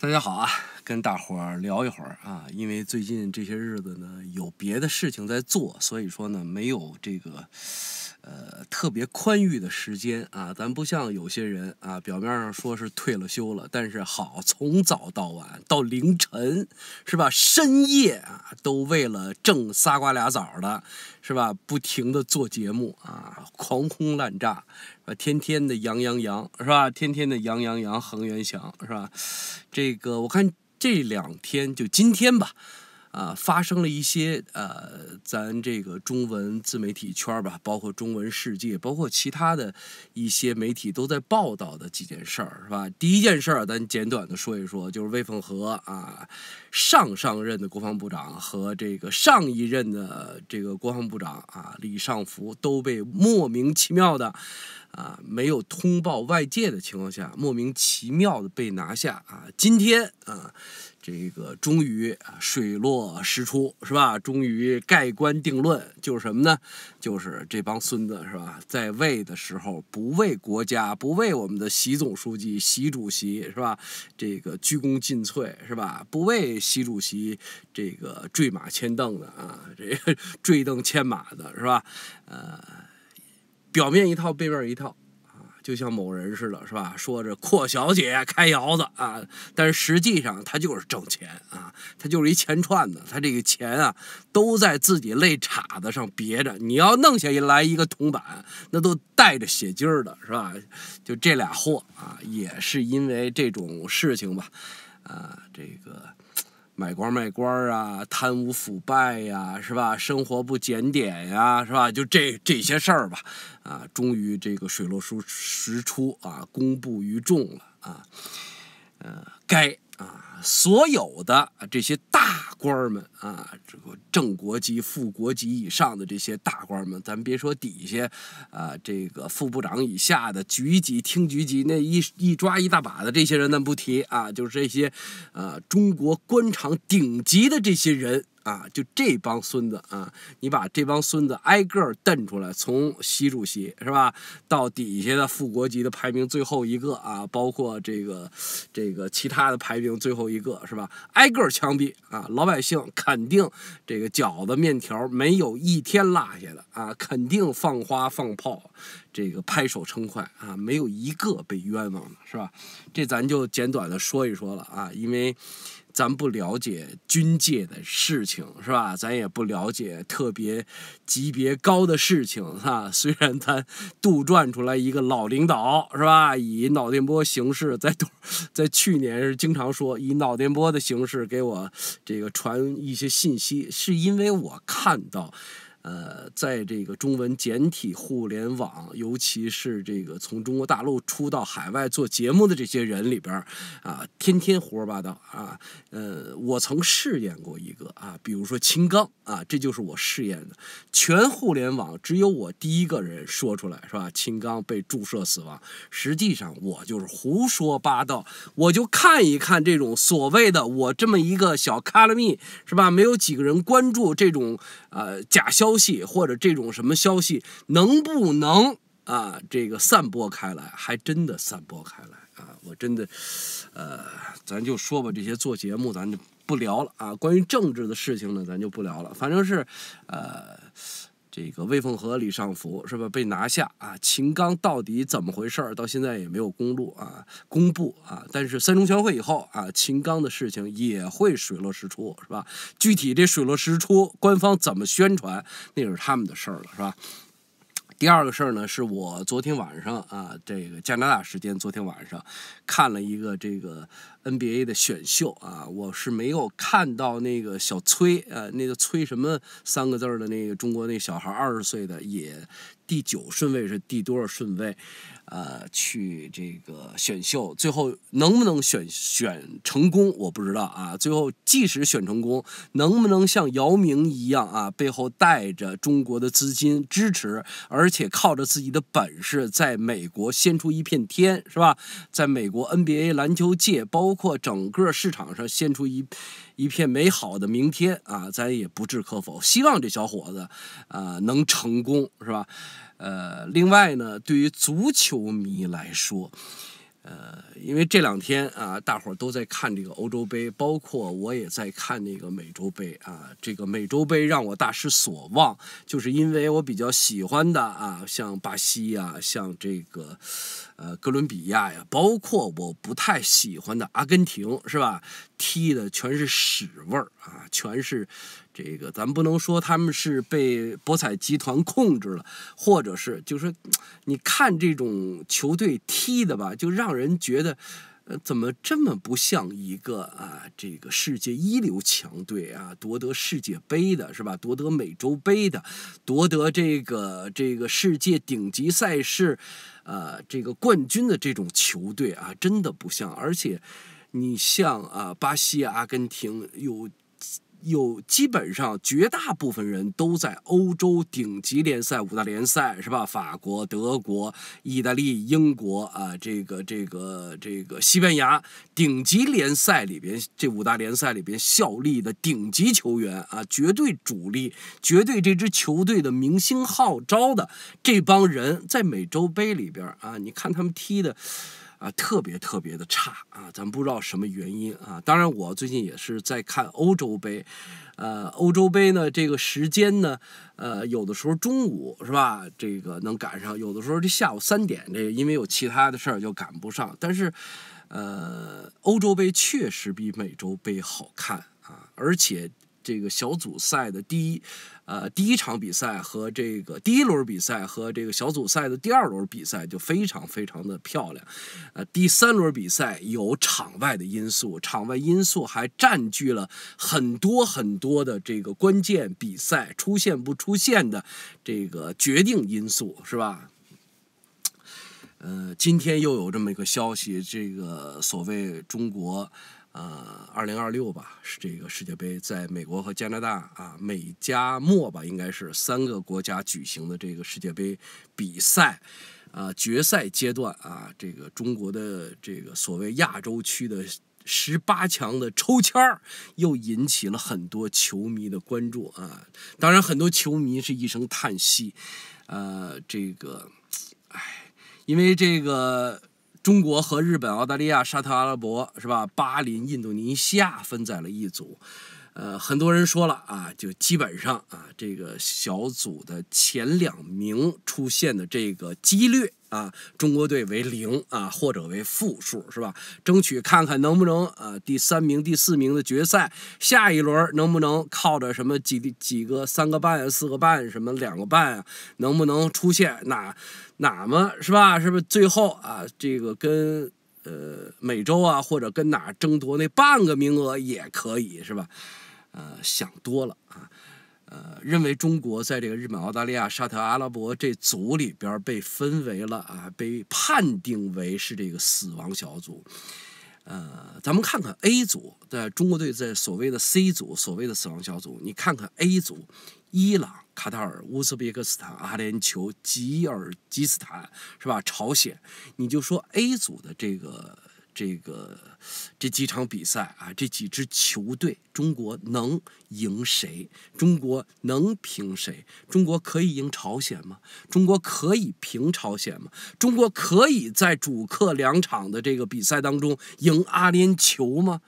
大家好啊，跟大伙儿聊一会儿啊，因为最近这些日子呢，有别的事情在做，所以说呢，没有这个呃特别宽裕的时间啊，咱不像有些人啊，表面上说是退了休了，但是好从早到晚到凌晨是吧，深夜啊都为了挣仨瓜俩枣的，是吧，不停的做节目啊，狂轰滥炸。啊，天天的杨羊羊是吧？天天的杨羊羊，恒源祥是吧？这个我看这两天就今天吧，啊，发生了一些呃，咱这个中文自媒体圈吧，包括中文世界，包括其他的，一些媒体都在报道的几件事儿是吧？第一件事儿，咱简短的说一说，就是魏凤和啊，上上任的国防部长和这个上一任的这个国防部长啊，李尚福都被莫名其妙的。啊，没有通报外界的情况下，莫名其妙的被拿下啊！今天啊，这个终于啊水落石出是吧？终于盖棺定论，就是什么呢？就是这帮孙子是吧？在位的时候不为国家，不为我们的习总书记、习主席是吧？这个鞠躬尽瘁是吧？不为习主席这个坠马牵凳子啊，这个坠凳牵马的是吧？呃。表面一套，背面一套，啊，就像某人似的，是吧？说着阔小姐开窑子啊，但是实际上他就是挣钱啊，他就是一钱串子，他这个钱啊都在自己肋叉子上别着。你要弄下来一个铜板，那都带着血劲儿的，是吧？就这俩货啊，也是因为这种事情吧，啊，这个。买官卖官啊，贪污腐败呀，是吧？生活不检点呀，是吧？就这这些事儿吧，啊，终于这个水落石出啊，公布于众了啊，呃，该。啊，所有的这些大官们啊，这个正国级、副国级以上的这些大官们，咱别说底下，啊，这个副部长以下的局级、厅局级那一一抓一大把的这些人，咱不提啊，就是这些，呃，中国官场顶级的这些人。啊，就这帮孙子啊！你把这帮孙子挨个儿瞪出来，从习主席是吧，到底下的副国级的排名最后一个啊，包括这个这个其他的排名最后一个，是吧？挨个儿枪毙啊！老百姓肯定这个饺子面条没有一天落下的啊，肯定放花放炮，这个拍手称快啊！没有一个被冤枉的是吧？这咱就简短的说一说了啊，因为。咱不了解军界的事情是吧？咱也不了解特别级别高的事情哈。虽然咱杜撰出来一个老领导是吧？以脑电波形式在在去年是经常说，以脑电波的形式给我这个传一些信息，是因为我看到。呃，在这个中文简体互联网，尤其是这个从中国大陆出到海外做节目的这些人里边啊，天天胡说八道啊。呃，我曾试验过一个啊，比如说秦刚啊，这就是我试验的。全互联网只有我第一个人说出来是吧？秦刚被注射死亡。实际上我就是胡说八道，我就看一看这种所谓的我这么一个小卡拉密是吧？没有几个人关注这种呃假消。戏或者这种什么消息能不能啊这个散播开来，还真的散播开来啊！我真的，呃，咱就说吧，这些做节目咱就不聊了啊。关于政治的事情呢，咱就不聊了。反正是，呃。这个魏凤和、李尚福是吧，被拿下啊？秦刚到底怎么回事儿？到现在也没有公布啊，公布啊。但是三中全会以后啊，秦刚的事情也会水落石出，是吧？具体这水落石出，官方怎么宣传，那是他们的事儿了，是吧？第二个事儿呢，是我昨天晚上啊，这个加拿大时间昨天晚上看了一个这个。NBA 的选秀啊，我是没有看到那个小崔啊，那个崔什么三个字儿的那个中国那小孩二十岁的也第九顺位是第多少顺位，呃，去这个选秀，最后能不能选选成功我不知道啊。最后即使选成功，能不能像姚明一样啊，背后带着中国的资金支持，而且靠着自己的本事，在美国掀出一片天，是吧？在美国 NBA 篮球界包。包括整个市场上现出一一片美好的明天啊，咱也不置可否。希望这小伙子啊能成功，是吧？呃，另外呢，对于足球迷来说，呃，因为这两天啊，大伙儿都在看这个欧洲杯，包括我也在看那个美洲杯啊。这个美洲杯让我大失所望，就是因为我比较喜欢的啊，像巴西呀，像这个。呃，哥伦比亚呀，包括我不太喜欢的阿根廷，是吧？踢的全是屎味儿啊，全是这个，咱不能说他们是被博彩集团控制了，或者是就是，你看这种球队踢的吧，就让人觉得。怎么这么不像一个啊？这个世界一流强队啊，夺得世界杯的是吧？夺得美洲杯的，夺得这个这个世界顶级赛事，呃，这个冠军的这种球队啊，真的不像。而且，你像啊，巴西、阿根廷有。有基本上绝大部分人都在欧洲顶级联赛五大联赛是吧？法国、德国、意大利、英国啊，这个这个这个西班牙顶级联赛里边这五大联赛里边效力的顶级球员啊，绝对主力，绝对这支球队的明星号召的这帮人在美洲杯里边啊，你看他们踢的。啊，特别特别的差啊，咱不知道什么原因啊。当然，我最近也是在看欧洲杯，呃，欧洲杯呢，这个时间呢，呃，有的时候中午是吧，这个能赶上；有的时候这下午三点这，因为有其他的事儿就赶不上。但是，呃，欧洲杯确实比美洲杯好看啊，而且。这个小组赛的第一，呃，第一场比赛和这个第一轮比赛和这个小组赛的第二轮比赛就非常非常的漂亮，呃，第三轮比赛有场外的因素，场外因素还占据了很多很多的这个关键比赛出现不出现的这个决定因素，是吧？呃，今天又有这么一个消息，这个所谓中国。呃，二零二六吧，是这个世界杯在美国和加拿大啊美加墨吧，应该是三个国家举行的这个世界杯比赛，啊决赛阶段啊，这个中国的这个所谓亚洲区的十八强的抽签儿，又引起了很多球迷的关注啊，当然很多球迷是一声叹息，呃，这个，唉，因为这个。中国和日本、澳大利亚、沙特阿拉伯是吧？巴林、印度尼西亚分在了一组。呃，很多人说了啊，就基本上啊，这个小组的前两名出现的这个几率啊，中国队为零啊，或者为负数，是吧？争取看看能不能啊，第三名、第四名的决赛下一轮能不能靠着什么几几个三个半、四个半什么两个半啊，能不能出现哪哪么是吧？是不是最后啊，这个跟呃美洲啊或者跟哪争夺那半个名额也可以是吧？呃，想多了啊，呃，认为中国在这个日本、澳大利亚、沙特、阿拉伯这组里边被分为了啊，被判定为是这个死亡小组。呃，咱们看看 A 组，在中国队在所谓的 C 组，所谓的死亡小组，你看看 A 组，伊朗、卡塔尔、乌兹别克斯坦、阿联酋、吉尔吉斯坦是吧？朝鲜，你就说 A 组的这个。这个这几场比赛啊，这几支球队，中国能赢谁？中国能平谁？中国可以赢朝鲜吗？中国可以平朝鲜吗？中国可以在主客两场的这个比赛当中赢阿联酋吗？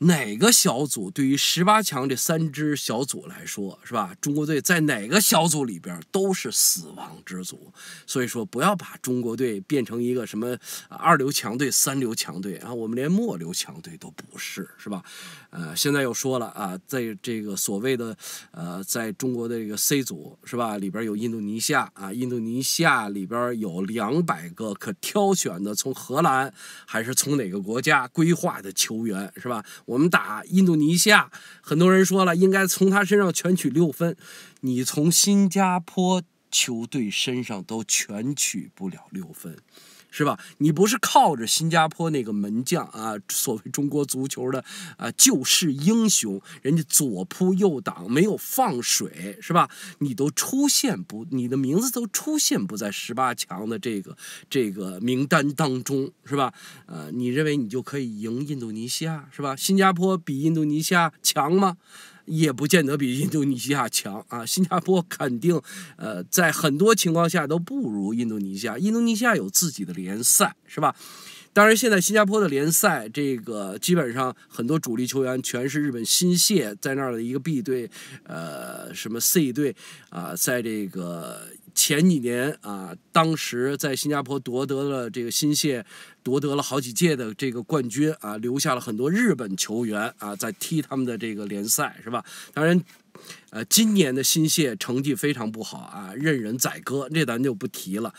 哪个小组对于十八强这三支小组来说，是吧？中国队在哪个小组里边都是死亡之组，所以说不要把中国队变成一个什么二流强队、三流强队，啊，我们连末流强队都不是，是吧？呃，现在又说了啊，在这个所谓的呃，在中国的这个 C 组，是吧？里边有印度尼西亚啊，印度尼西亚里边有两百个可挑选的，从荷兰还是从哪个国家规划的球员，是吧？我们打印度尼西亚，很多人说了，应该从他身上全取六分，你从新加坡球队身上都全取不了六分。是吧？你不是靠着新加坡那个门将啊，所谓中国足球的啊救世英雄，人家左扑右挡，没有放水，是吧？你都出现不，你的名字都出现不在十八强的这个这个名单当中，是吧？呃，你认为你就可以赢印度尼西亚，是吧？新加坡比印度尼西亚强吗？也不见得比印度尼西亚强啊！新加坡肯定，呃，在很多情况下都不如印度尼西亚。印度尼西亚有自己的联赛，是吧？当然，现在新加坡的联赛，这个基本上很多主力球员全是日本新泻在那儿的一个 B 队，呃，什么 C 队啊，在这个。前几年啊，当时在新加坡夺得了这个新谢，夺得了好几届的这个冠军啊，留下了很多日本球员啊，在踢他们的这个联赛是吧？当然，呃，今年的新谢成绩非常不好啊，任人宰割，这咱就不提了。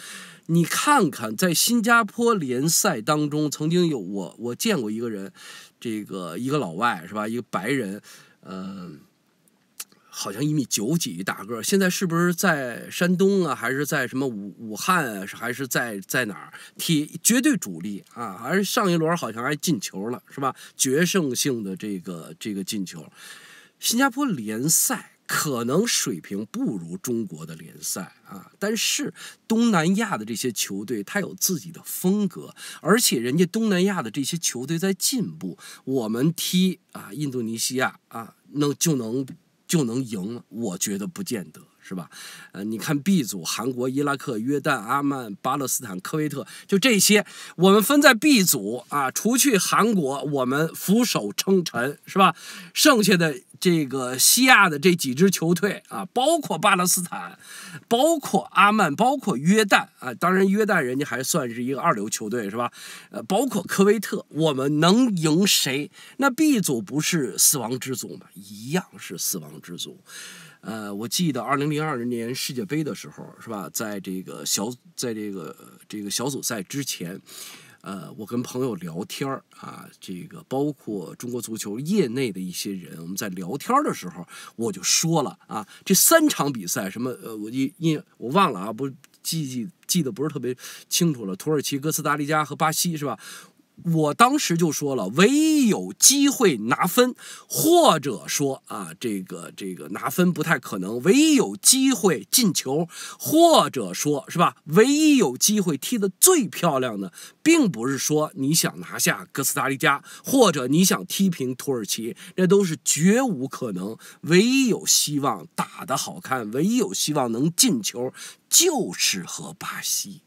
你看看，在新加坡联赛当中，曾经有我我见过一个人，这个一个老外是吧？一个白人，嗯。好像一米九几大个现在是不是在山东啊？还是在什么武武汉啊？还是在在哪儿踢？绝对主力啊！而上一轮好像还进球了，是吧？决胜性的这个这个进球。新加坡联赛可能水平不如中国的联赛啊，但是东南亚的这些球队他有自己的风格，而且人家东南亚的这些球队在进步。我们踢啊，印度尼西亚啊，能就能。就能赢了，我觉得不见得。是吧？呃，你看 B 组，韩国、伊拉克、约旦、阿曼、巴勒斯坦、科威特，就这些，我们分在 B 组啊。除去韩国，我们俯首称臣，是吧？剩下的这个西亚的这几支球队啊，包括巴勒斯坦，包括阿曼，包括约旦啊。当然，约旦人家还算是一个二流球队，是吧？呃，包括科威特，我们能赢谁？那 B 组不是死亡之组吗？一样是死亡之组。呃，我记得二零零二年世界杯的时候，是吧？在这个小，在这个这个小组赛之前，呃，我跟朋友聊天啊，这个包括中国足球业内的一些人，我们在聊天的时候，我就说了啊，这三场比赛什么呃，我一印我忘了啊，不记记记得不是特别清楚了，土耳其、哥斯达黎加和巴西，是吧？我当时就说了，唯一有机会拿分，或者说啊，这个这个拿分不太可能，唯一有机会进球，或者说是吧，唯一有机会踢得最漂亮的，并不是说你想拿下哥斯达黎加，或者你想踢平土耳其，那都是绝无可能。唯一有希望打得好看，唯一有希望能进球，就是和巴西。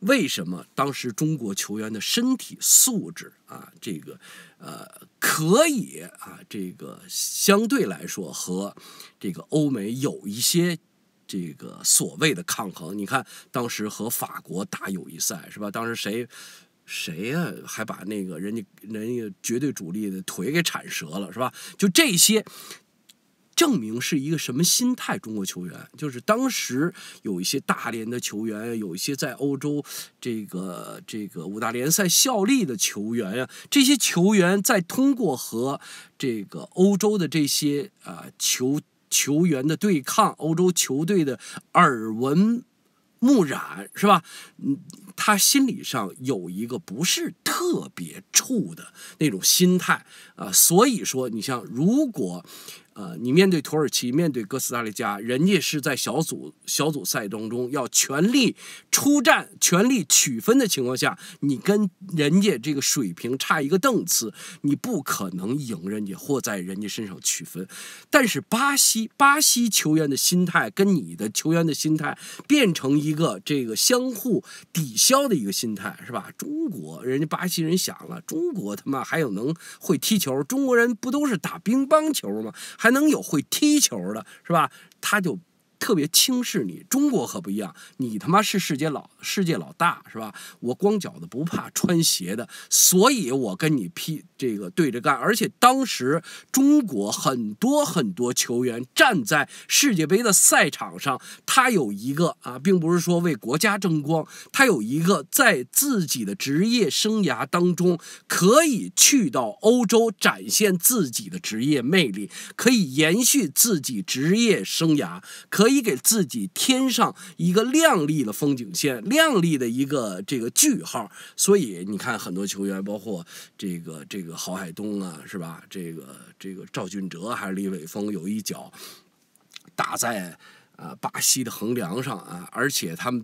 为什么当时中国球员的身体素质啊，这个，呃，可以啊，这个相对来说和这个欧美有一些这个所谓的抗衡？你看当时和法国打友谊赛是吧？当时谁谁呀，还把那个人家人家绝对主力的腿给铲折了是吧？就这些。证明是一个什么心态？中国球员就是当时有一些大连的球员，有一些在欧洲这个这个五大联赛效力的球员呀。这些球员在通过和这个欧洲的这些啊球球员的对抗，欧洲球队的耳闻目染，是吧？嗯，他心理上有一个不是特别怵的那种心态啊。所以说，你像如果。呃，你面对土耳其，面对哥斯达黎加，人家是在小组小组赛当中要全力出战、全力取分的情况下，你跟人家这个水平差一个档次，你不可能赢人家或在人家身上取分。但是巴西巴西球员的心态跟你的球员的心态变成一个这个相互抵消的一个心态，是吧？中国人家巴西人想了，中国他妈还有能会踢球？中国人不都是打乒乓球吗？还。还能有会踢球的，是吧？他就。特别轻视你，中国可不一样，你他妈是世界老世界老大是吧？我光脚的不怕穿鞋的，所以我跟你批这个对着干。而且当时中国很多很多球员站在世界杯的赛场上，他有一个啊，并不是说为国家争光，他有一个在自己的职业生涯当中可以去到欧洲展现自己的职业魅力，可以延续自己职业生涯，可。可以给自己添上一个亮丽的风景线，亮丽的一个这个句号。所以你看，很多球员，包括这个这个郝海东啊，是吧？这个这个赵俊哲还是李伟峰，有一脚打在啊巴西的横梁上啊！而且他们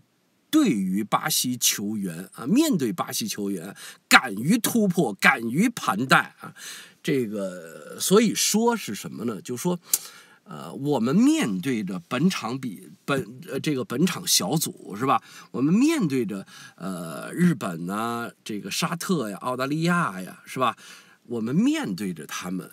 对于巴西球员啊，面对巴西球员，敢于突破，敢于盘带啊！这个所以说是什么呢？就说。呃，我们面对着本场比本呃这个本场小组是吧？我们面对着呃日本呢，这个沙特呀、澳大利亚呀是吧？我们面对着他们。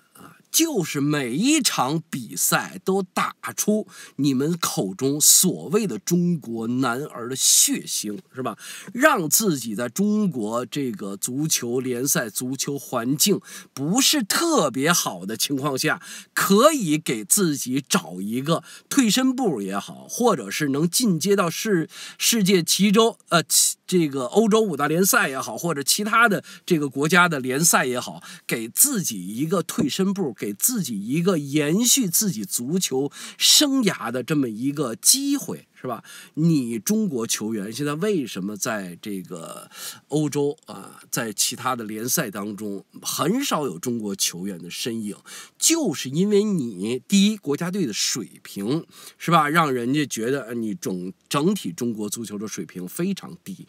就是每一场比赛都打出你们口中所谓的中国男儿的血腥，是吧？让自己在中国这个足球联赛、足球环境不是特别好的情况下，可以给自己找一个退身步也好，或者是能进阶到世世界其中呃这个欧洲五大联赛也好，或者其他的这个国家的联赛也好，给自己一个退身步给。自己一个延续自己足球生涯的这么一个机会是吧？你中国球员现在为什么在这个欧洲啊，在其他的联赛当中很少有中国球员的身影？就是因为你第一国家队的水平是吧，让人家觉得你整整体中国足球的水平非常低；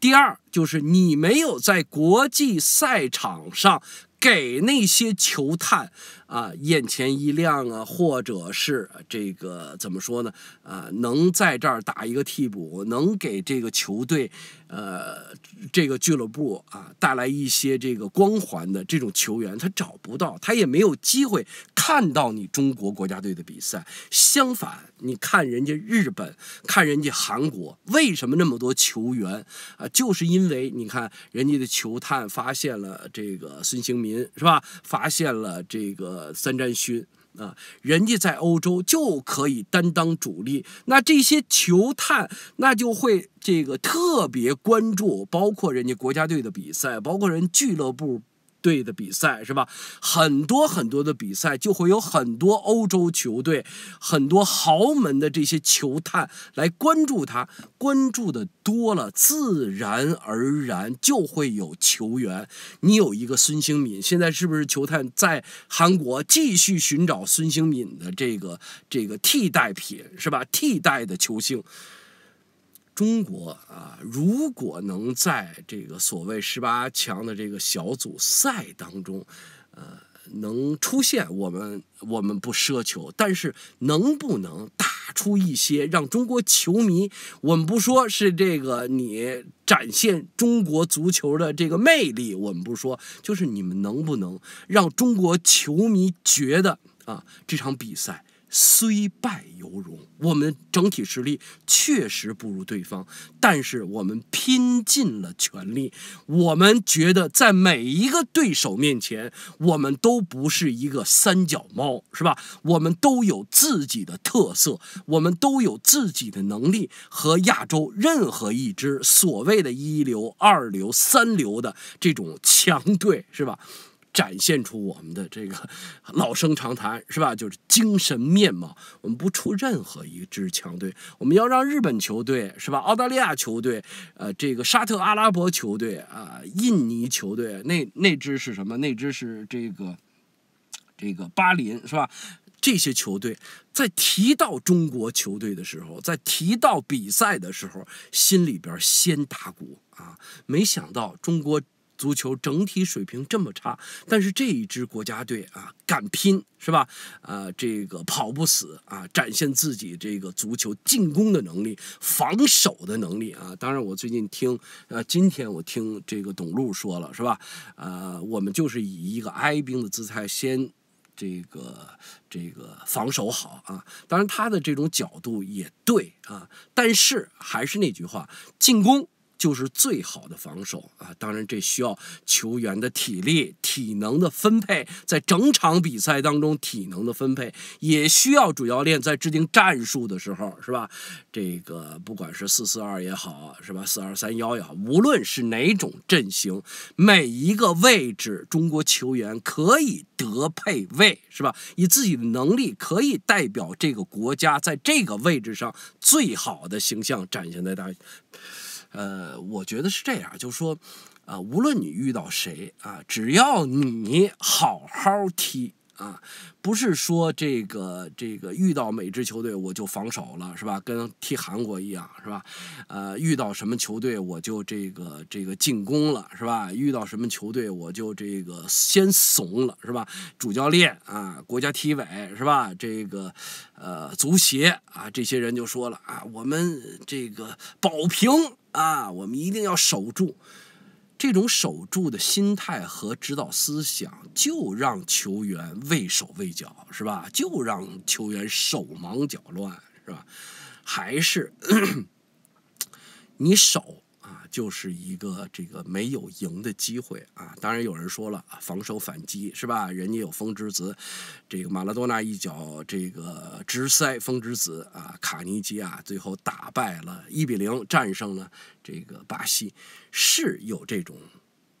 第二就是你没有在国际赛场上给那些球探。啊，眼前一亮啊，或者是这个怎么说呢？啊，能在这儿打一个替补，能给这个球队，呃，这个俱乐部啊带来一些这个光环的这种球员，他找不到，他也没有机会看到你中国国家队的比赛。相反，你看人家日本，看人家韩国，为什么那么多球员啊？就是因为你看人家的球探发现了这个孙兴民，是吧？发现了这个。呃，三战勋啊，人家在欧洲就可以担当主力，那这些球探那就会这个特别关注，包括人家国家队的比赛，包括人俱乐部。队的比赛是吧？很多很多的比赛，就会有很多欧洲球队、很多豪门的这些球探来关注他，关注的多了，自然而然就会有球员。你有一个孙兴敏，现在是不是球探在韩国继续寻找孙兴敏的这个这个替代品是吧？替代的球星。中国啊，如果能在这个所谓十八强的这个小组赛当中，呃，能出现我们，我们不奢求，但是能不能打出一些让中国球迷，我们不说是这个你展现中国足球的这个魅力，我们不说，就是你们能不能让中国球迷觉得啊，这场比赛。虽败犹荣，我们整体实力确实不如对方，但是我们拼尽了全力。我们觉得在每一个对手面前，我们都不是一个三脚猫，是吧？我们都有自己的特色，我们都有自己的能力和亚洲任何一支所谓的一流、二流、三流的这种强队，是吧？展现出我们的这个 老生常谈是吧？就是精神面貌。我们不出任何一支强队，我们要让日本球队是吧？澳大利亚球队，呃，这个沙特阿拉伯球队啊，印尼球队，那那支是什么？那支是这个这个巴林是吧？这些球队在提到中国球队的时候，在提到比赛的时候，心里边先打鼓啊！没想到中国。足球整体水平这么差，但是这一支国家队啊，敢拼是吧？呃，这个跑不死啊，展现自己这个足球进攻的能力、防守的能力啊。当然，我最近听，呃，今天我听这个董路说了是吧？呃，我们就是以一个哀兵的姿态，先这个这个防守好啊。当然，他的这种角度也对啊，但是还是那句话，进攻。就是最好的防守啊！当然，这需要球员的体力、体能的分配，在整场比赛当中体能的分配，也需要主教练在制定战术的时候，是吧？这个不管是四四二也好，是吧？四二三幺也好，无论是哪种阵型，每一个位置中国球员可以得配位，是吧？以自己的能力可以代表这个国家，在这个位置上最好的形象展现在大呃，我觉得是这样，就是说，呃，无论你遇到谁啊，只要你好好踢。啊，不是说这个这个遇到每支球队我就防守了，是吧？跟踢韩国一样，是吧？呃，遇到什么球队我就这个这个进攻了，是吧？遇到什么球队我就这个先怂了，是吧？主教练啊，国家体委是吧？这个呃，足协啊，这些人就说了啊，我们这个保平啊，我们一定要守住。这种守住的心态和指导思想，就让球员畏手畏脚，是吧？就让球员手忙脚乱，是吧？还是 你守。就是一个这个没有赢的机会啊！当然有人说了，防守反击是吧？人家有风之子，这个马拉多纳一脚这个直塞，风之子啊，卡尼基亚最后打败了，一比零战胜了这个巴西，是有这种。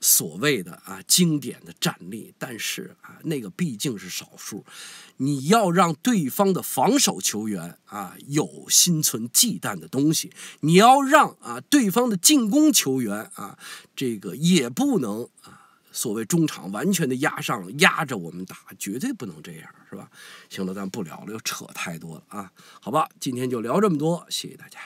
所谓的啊经典的战例，但是啊那个毕竟是少数，你要让对方的防守球员啊有心存忌惮的东西，你要让啊对方的进攻球员啊这个也不能啊所谓中场完全的压上压着我们打，绝对不能这样，是吧？行了，咱不聊了，又扯太多了啊，好吧，今天就聊这么多，谢谢大家。